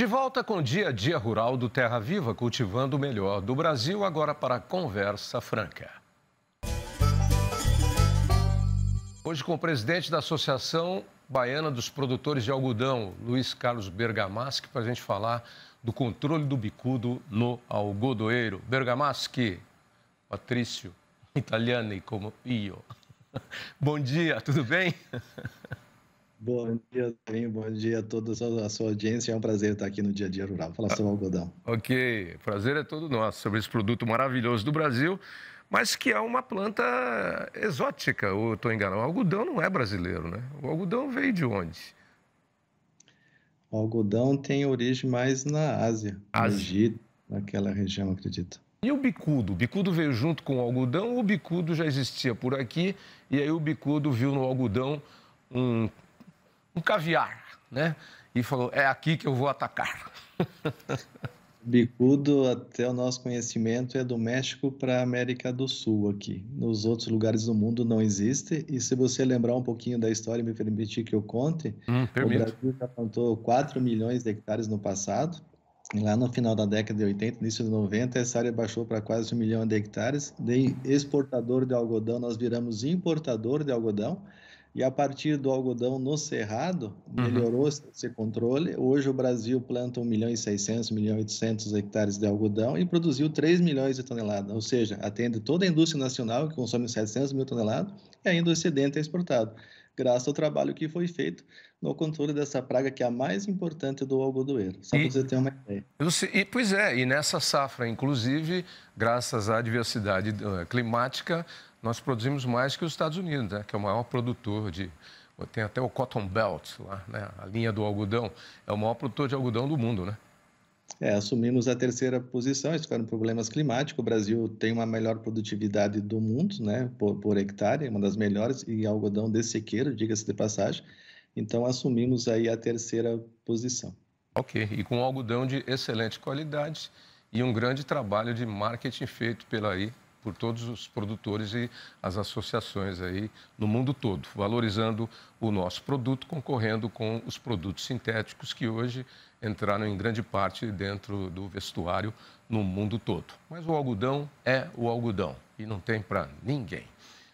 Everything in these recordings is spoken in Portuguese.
De volta com o dia a dia rural do Terra Viva, cultivando o melhor do Brasil, agora para a Conversa Franca. Hoje com o presidente da Associação Baiana dos Produtores de Algodão, Luiz Carlos Bergamaschi, para a gente falar do controle do bicudo no algodoeiro. Bergamaschi, Patrício, italiano e como io. Bom dia, tudo bem? Bom dia, Darim. Bom dia a toda a sua audiência. É um prazer estar aqui no Dia a Dia Rural. Fala, o algodão. Ok, prazer é todo nosso sobre esse produto maravilhoso do Brasil, mas que é uma planta exótica, ou estou enganado. O algodão não é brasileiro, né? O algodão veio de onde? O algodão tem origem mais na Ásia, Ásia. no Egito, naquela região, acredito. E o bicudo? O bicudo veio junto com o algodão ou o bicudo já existia por aqui e aí o bicudo viu no algodão um um caviar, né? E falou: é aqui que eu vou atacar. Bicudo, até o nosso conhecimento, é do México para a América do Sul aqui. Nos outros lugares do mundo não existe. E se você lembrar um pouquinho da história e me permitir que eu conte, hum, o Brasil já plantou 4 milhões de hectares no passado. lá no final da década de 80, início de 90, essa área baixou para quase um milhão de hectares. De exportador de algodão, nós viramos importador de algodão e a partir do algodão no cerrado, uhum. melhorou uhum. esse controle. Hoje o Brasil planta 1 milhão e 600, 1 milhão e 800 hectares de algodão e produziu 3 milhões de toneladas, ou seja, atende toda a indústria nacional que consome 700 mil toneladas e ainda o excedente é exportado, graças ao trabalho que foi feito no controle dessa praga que é a mais importante do algodoeiro, só para você ter uma ideia. E, pois é, e nessa safra, inclusive, graças à diversidade eh, climática, nós produzimos mais que os Estados Unidos, né? que é o maior produtor de. Tem até o Cotton Belt lá, né? a linha do algodão. É o maior produtor de algodão do mundo, né? É, assumimos a terceira posição, isso foram problemas climáticos. O Brasil tem uma melhor produtividade do mundo, né, por, por hectare, é uma das melhores, e algodão de sequeiro, diga-se de passagem. Então, assumimos aí a terceira posição. Ok, e com algodão de excelente qualidade e um grande trabalho de marketing feito pela aí por todos os produtores e as associações aí no mundo todo, valorizando o nosso produto, concorrendo com os produtos sintéticos que hoje entraram em grande parte dentro do vestuário no mundo todo. Mas o algodão é o algodão e não tem para ninguém.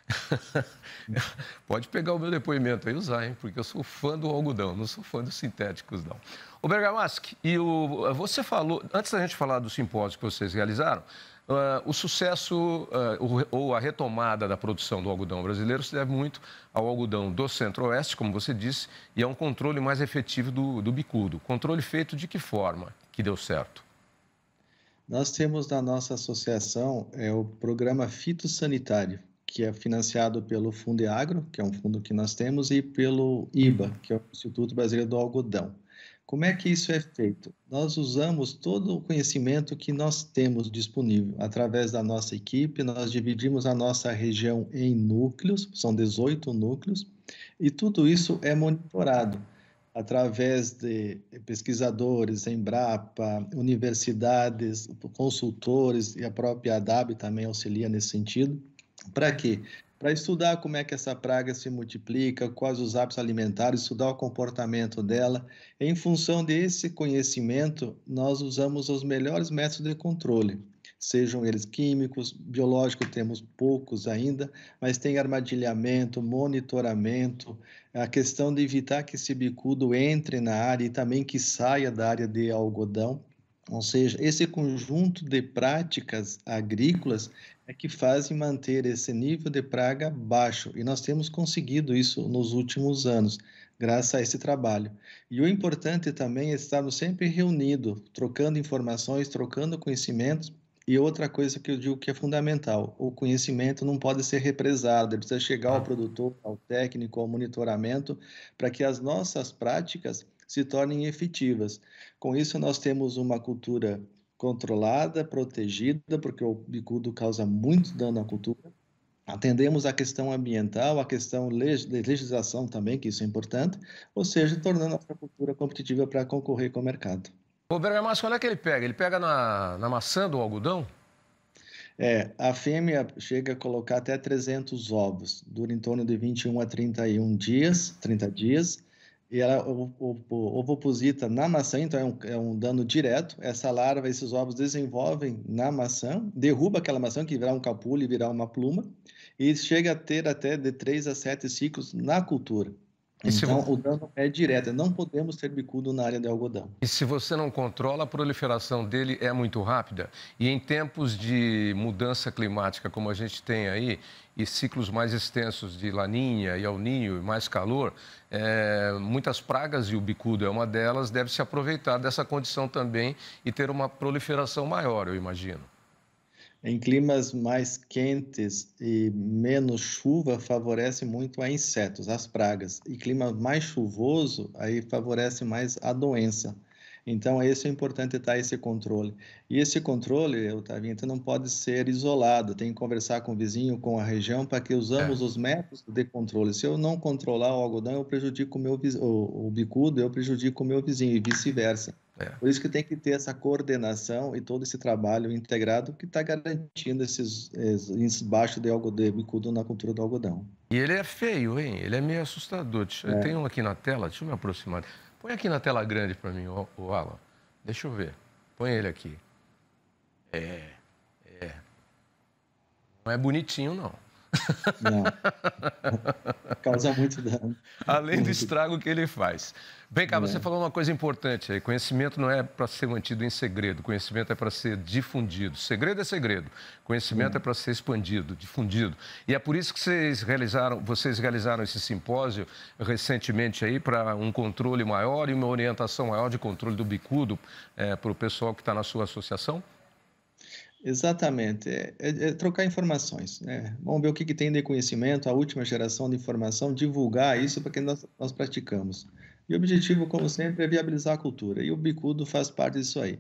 Pode pegar o meu depoimento aí e usar, hein? Porque eu sou fã do algodão, não sou fã dos sintéticos, não. O Bergamask, e o, você falou, antes da gente falar do simpósio que vocês realizaram, ah, o sucesso ah, ou a retomada da produção do algodão brasileiro se deve muito ao algodão do centro-oeste, como você disse, e a um controle mais efetivo do, do bicudo. Controle feito de que forma que deu certo? Nós temos na nossa associação é, o programa fitossanitário, que é financiado pelo Fundo Agro, que é um fundo que nós temos, e pelo IBA, que é o Instituto Brasileiro do Algodão. Como é que isso é feito? Nós usamos todo o conhecimento que nós temos disponível. Através da nossa equipe, nós dividimos a nossa região em núcleos, são 18 núcleos, e tudo isso é monitorado através de pesquisadores, Embrapa, universidades, consultores, e a própria ADAB também auxilia nesse sentido. Para quê? para estudar como é que essa praga se multiplica, quais os hábitos alimentares, estudar o comportamento dela. Em função desse conhecimento, nós usamos os melhores métodos de controle, sejam eles químicos, biológicos, temos poucos ainda, mas tem armadilhamento, monitoramento, a questão de evitar que esse bicudo entre na área e também que saia da área de algodão. Ou seja, esse conjunto de práticas agrícolas é que fazem manter esse nível de praga baixo, e nós temos conseguido isso nos últimos anos, graças a esse trabalho. E o importante também é estarmos sempre reunidos, trocando informações, trocando conhecimentos, e outra coisa que eu digo que é fundamental, o conhecimento não pode ser represado, ele precisa chegar ao produtor, ao técnico, ao monitoramento, para que as nossas práticas se tornem efetivas. Com isso, nós temos uma cultura controlada, protegida, porque o bicudo causa muito dano à cultura. Atendemos à questão ambiental, à questão de legislação também, que isso é importante, ou seja, tornando a cultura competitiva para concorrer com o mercado. Roberto Márcio, olha que ele pega. Ele pega na, na maçã do algodão? É, a fêmea chega a colocar até 300 ovos, dura em torno de 21 a 31 dias, 30 dias e ela ovoposita na maçã, então é um, é um, dano direto. Essa larva, esses ovos desenvolvem na maçã, derruba aquela maçã que virá um capule, e virá uma pluma, e chega a ter até de 3 a 7 ciclos na cultura então, vo... o dano é direto. Não podemos ter bicudo na área de algodão. E se você não controla, a proliferação dele é muito rápida. E em tempos de mudança climática, como a gente tem aí, e ciclos mais extensos de laninha e ao Ninho e mais calor, é, muitas pragas, e o bicudo é uma delas, deve se aproveitar dessa condição também e ter uma proliferação maior, eu imagino. Em climas mais quentes e menos chuva, favorece muito a insetos, as pragas. E clima mais chuvoso, aí favorece mais a doença. Então, é isso é importante estar tá esse controle. E esse controle, Otavinho, então não pode ser isolado. Tem que conversar com o vizinho, com a região, para que usamos é. os métodos de controle. Se eu não controlar o algodão, eu prejudico o meu o, o bicudo, eu prejudico o meu vizinho e vice-versa. É. Por isso que tem que ter essa coordenação e todo esse trabalho integrado que está garantindo esses, índices baixos de algodão bicudo na cultura do algodão. E ele é feio, hein? Ele é meio assustador. Deixa, é. Tem um aqui na tela, deixa eu me aproximar. Põe aqui na tela grande para mim, o, o Alan. Deixa eu ver. Põe ele aqui. É, é. Não é bonitinho, não. Não. Causa muito dano. Além do estrago que ele faz. Vem cá, é. você falou uma coisa importante aí. Conhecimento não é para ser mantido em segredo, conhecimento é para ser difundido. Segredo é segredo. Conhecimento é, é para ser expandido, difundido. E é por isso que vocês realizaram, vocês realizaram esse simpósio recentemente aí para um controle maior e uma orientação maior de controle do bicudo é, para o pessoal que está na sua associação? Exatamente, é, é, é, trocar informações. Né? Vamos ver o que, que, tem de conhecimento, a última geração de informação, divulgar isso para quem nós, nós, praticamos. E o objetivo, como sempre, é viabilizar a cultura, e o Bicudo faz parte disso aí.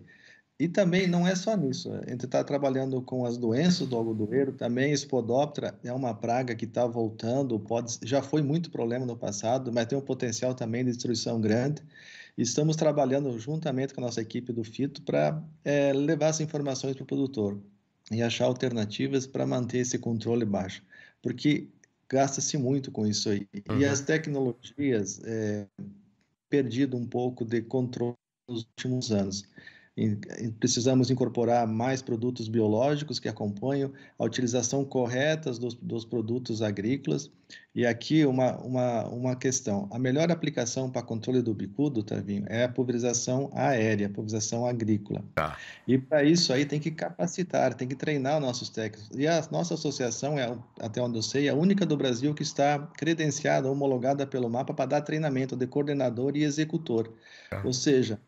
E também não é só nisso, a gente está trabalhando com as doenças do algodoeiro, também a espodóptera é uma praga que está voltando, pode, já foi muito problema no passado, mas tem um potencial também de destruição grande. Estamos trabalhando juntamente com a nossa equipe do FITO para é, levar as informações para o produtor e achar alternativas para manter esse controle baixo, porque gasta-se muito com isso aí. Uhum. E as tecnologias é, perdido um pouco de controle nos últimos anos precisamos incorporar mais produtos biológicos que acompanham a utilização correta dos, dos produtos agrícolas. E aqui uma, uma, uma questão: a melhor aplicação para controle do bicudo, Tavinho, é a pulverização aérea, a pulverização agrícola. Tá. E para isso aí tem que capacitar, tem que treinar nossos técnicos. E a nossa associação é, até onde eu sei, é a única do Brasil que está credenciada, homologada pelo MAPA para dar treinamento de coordenador e executor. Tá. Ou seja,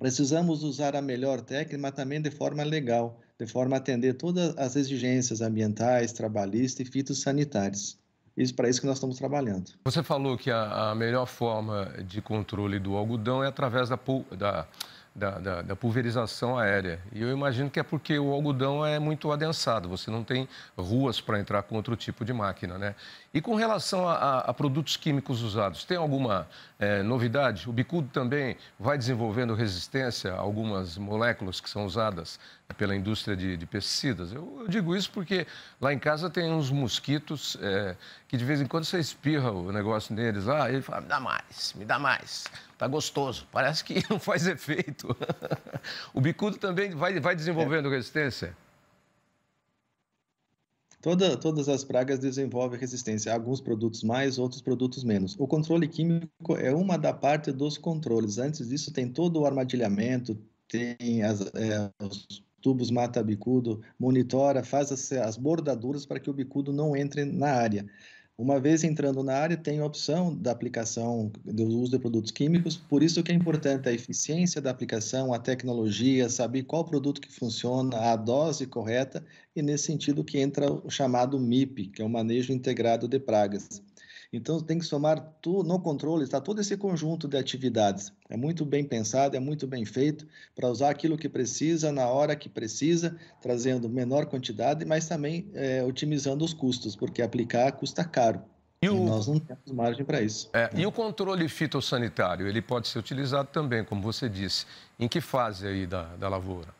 Precisamos usar a melhor técnica, mas também de forma legal, de forma a atender todas as exigências ambientais, trabalhistas e fitossanitárias. Isso para isso que nós estamos trabalhando. Você falou que a, a melhor forma de controle do algodão é através da, da da, da, da, pulverização aérea. E eu imagino que é porque o algodão é muito adensado, você não tem ruas para entrar com outro tipo de máquina, né? E com relação a, a, a produtos químicos usados, tem alguma é, novidade? O bicudo também vai desenvolvendo resistência a algumas moléculas que são usadas pela indústria de, de pesticidas? Eu, eu, digo isso porque lá em casa tem uns mosquitos é, que de vez em quando você espirra o negócio neles lá, e ele fala, me dá mais, me dá mais. Tá gostoso. Parece que não faz efeito. o bicudo também vai, vai desenvolvendo é. resistência? Toda, todas as pragas desenvolvem resistência, alguns produtos mais, outros produtos menos. O controle químico é uma da parte dos controles. Antes disso, tem todo o armadilhamento, tem as, é, os tubos mata-bicudo, monitora, faz as, as bordaduras para que o bicudo não entre na área. Uma vez entrando na área, tem a opção da aplicação do uso de produtos químicos, por isso que é importante a eficiência da aplicação, a tecnologia, saber qual produto que funciona, a dose correta, e nesse sentido que entra o chamado MIP, que é o manejo integrado de pragas. Então, tem que somar tu, no controle, está todo esse conjunto de atividades. É muito bem pensado, é muito bem feito para usar aquilo que precisa, na hora que precisa, trazendo menor quantidade, mas também é, otimizando os custos, porque aplicar custa caro. E, o... e nós não temos margem para isso. É, e o controle fitossanitário, ele pode ser utilizado também, como você disse. Em que fase aí da, da lavoura?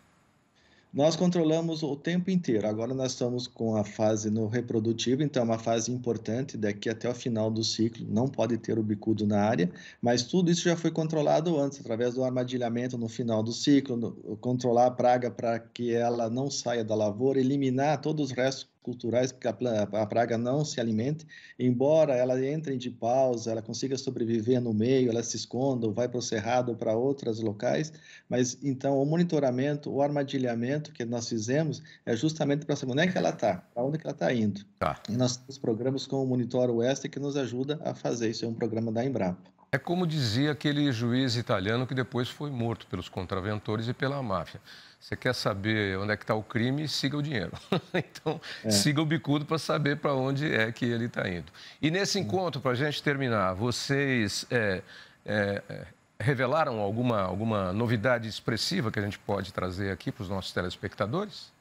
Nós controlamos o tempo inteiro. Agora nós estamos com a fase no reprodutivo, então é uma fase importante daqui até o final do ciclo. Não pode ter o bicudo na área, mas tudo isso já foi controlado antes, através do armadilhamento no final do ciclo, no, controlar a praga para que ela não saia da lavoura, eliminar todos os restos culturais que a praga não se alimente, embora ela entre de pausa, ela consiga sobreviver no meio, ela se esconda, ou vai para o cerrado ou para outros locais, mas então o monitoramento, o armadilhamento que nós fizemos é justamente para saber onde é que ela está, para onde é que ela está indo. Tá. E nós temos programas como o Monitor Oeste que nos ajuda a fazer isso, é um programa da Embrapa. É como dizia aquele juiz italiano que depois foi morto pelos contraventores e pela máfia. Você quer saber onde é que está o crime? Siga o dinheiro. então, é. siga o bicudo para saber para onde é que ele está indo. E nesse hum. encontro, para a gente terminar, vocês é, é, é, revelaram alguma, alguma novidade expressiva que a gente pode trazer aqui para os nossos telespectadores?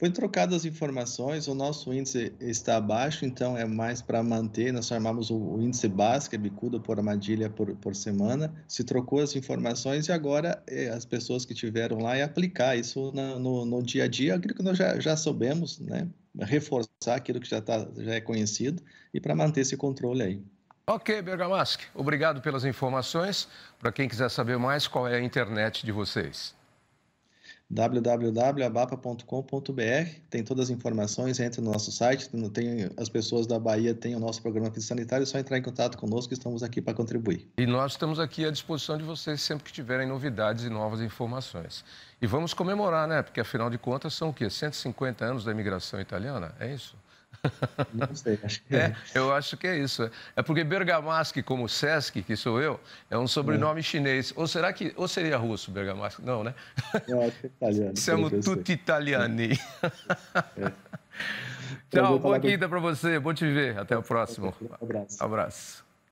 Foi trocado as informações, o nosso índice está abaixo, então é mais para manter, nós formamos o, índice básico, é bicudo por armadilha por, por semana, se trocou as informações e agora é, as pessoas que tiveram lá é aplicar isso na, no, no dia a dia, aquilo que nós já, já soubemos, né? reforçar aquilo que já, tá, já é conhecido e para manter esse controle aí. Ok, Bergamask, obrigado pelas informações. Para quem quiser saber mais, qual é a internet de vocês? www.abapa.com.br. Tem todas as informações, entre no nosso site. Tem, as pessoas da Bahia têm o nosso programa de sanitário, é só entrar em contato conosco, estamos aqui para contribuir. E nós estamos aqui à disposição de vocês sempre que tiverem novidades e novas informações. E vamos comemorar, né? Porque afinal de contas são o quê? 150 anos da imigração italiana? É isso? Não sei, acho que é. é. Eu acho que é isso. É porque Bergamaschi, como Sesc, que sou eu, é um sobrenome é. chinês. Ou será que. Ou seria russo, Bergamaschi? Não, né? Eu é, acho que é italiano. Siamo é tutti italiani. É. é. Então, Tchau, boa quinta para você. Bom te ver. Até o próximo. Um abraço. abraço.